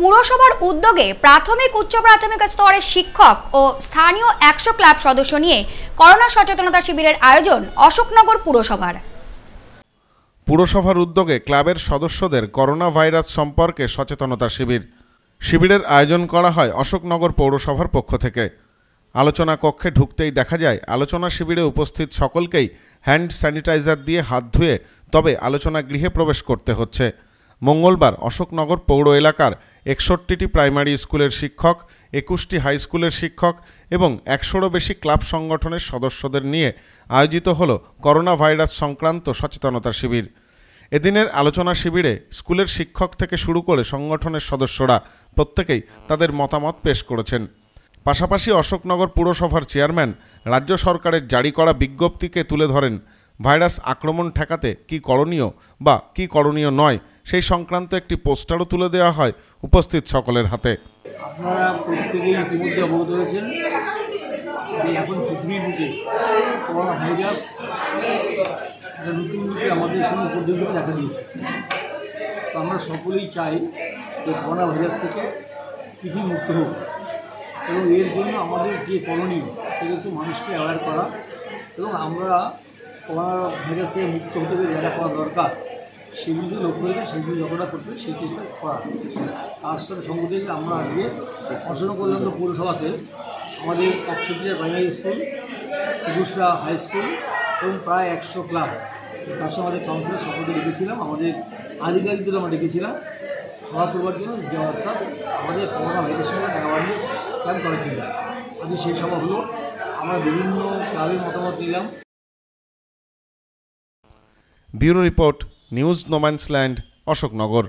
পুরসভার উদ্যোগে প্রাথমিক উচ্চ প্রাথমিক স্তরে শিক্ষক ও স্থানীয় একশো ক্লাব সদস্য নিয়ে করোনা সচেতনতা শিবিরের আয়োজন অশোকনগর পুরসভার পুরসভার উদ্যোগে ক্লাবের সদস্যদের করোনা ভাইরাস সম্পর্কে সচেতনতা শিবির শিবিরের আয়োজন করা হয় অশোকনগর পৌরসভার পক্ষ থেকে আলোচনা কক্ষে ঢুকতেই দেখা যায় আলোচনা শিবিরে উপস্থিত সকলকেই হ্যান্ড স্যানিটাইজার দিয়ে হাত ধুয়ে তবে আলোচনা গৃহে প্রবেশ করতে হচ্ছে মঙ্গলবার অশোকনগর পৌর এলাকার একষট্টিটি প্রাইমারি স্কুলের শিক্ষক একুশটি হাই স্কুলের শিক্ষক এবং একশোরও বেশি ক্লাব সংগঠনের সদস্যদের নিয়ে আয়োজিত হল করোনা ভাইরাস সংক্রান্ত সচেতনতা শিবির এদিনের আলোচনা শিবিরে স্কুলের শিক্ষক থেকে শুরু করে সংগঠনের সদস্যরা প্রত্যেকেই তাদের মতামত পেশ করেছেন পাশাপাশি অশোকনগর পুরসভার চেয়ারম্যান রাজ্য সরকারের জারি করা বিজ্ঞপ্তিকে তুলে ধরেন ভাইরাস আক্রমণ ঠেকাতে কি করণীয় বা কি করণীয় নয় সেই সংক্রান্ত একটি পোস্টারও তুলে দেওয়া হয় উপস্থিত সকলের হাতে আপনারা প্রত্যেকেই ইতিমধ্যে অবগত হয়েছেন যে এখন পৃথিবীর বুকে করোনা ভাইরাস একটা নতুন রূপে আমাদের সামনে উপদ্রবকে দেখা দিয়েছে তো আমরা সকলেই চাই যে করোনা ভাইরাস থেকে পৃথিবী মুক্ত হোক এবং এর জন্য আমাদের যে করণীয় সেটা হচ্ছে মানুষকে অ্যাওয়ার করা এবং আমরা করোনা ভাইরাস থেকে মুক্ত হতে গেলে করা দরকার সেগুলিকে লক্ষ্য রেখে সেগুলি যতটা করতে সেই চেষ্টা করা তার সাথে সঙ্গে থেকে আমরা আজকে অসংখ্য কল্যাণ পৌরসভাতে আমাদের একশো টিয়া প্রাইমারি স্কুল একুশটা হাই স্কুল এবং প্রায় একশো ক্লাব তার সঙ্গে আমাদের কাউন্সিলের সকলকে ডেকেছিলাম আমাদের আধিকারিকদের আমরা ডেকেছিলাম সভা করবার জন্য যে অর্থাৎ আমাদের করোনা ভাইরাসের সঙ্গে অ্যাওয়ারনেস ক্যাম্প করার জন্য আজকে সেই সভা হলো আমরা বিভিন্ন ক্লাবের মতামত নিলাম bureau report news no man's land Ashoknagar